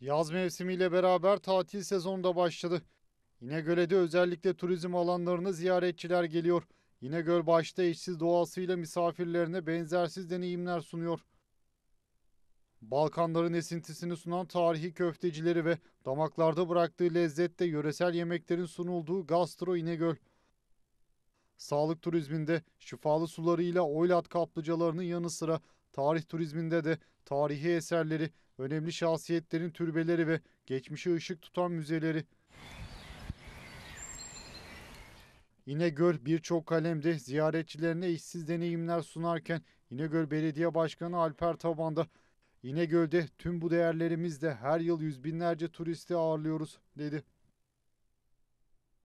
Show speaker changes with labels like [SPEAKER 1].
[SPEAKER 1] Yaz mevsimiyle beraber tatil sezonu da başladı. İnegöl'de özellikle turizm alanlarına ziyaretçiler geliyor. İnegöl başta eşsiz doğasıyla misafirlerine benzersiz deneyimler sunuyor. Balkanların esintisini sunan tarihi köftecileri ve damaklarda bıraktığı lezzette yöresel yemeklerin sunulduğu Gastro İnegöl. Sağlık turizminde şifalı sularıyla oylat kaplıcalarının yanı sıra tarih turizminde de tarihi eserleri, önemli şahsiyetlerin türbeleri ve geçmişe ışık tutan müzeleri İnegöl birçok kalemde ziyaretçilerine işsiz deneyimler sunarken İnegöl Belediye Başkanı Alper Taban'da İnegöl'de tüm bu değerlerimizle her yıl yüz binlerce turisti ağırlıyoruz dedi.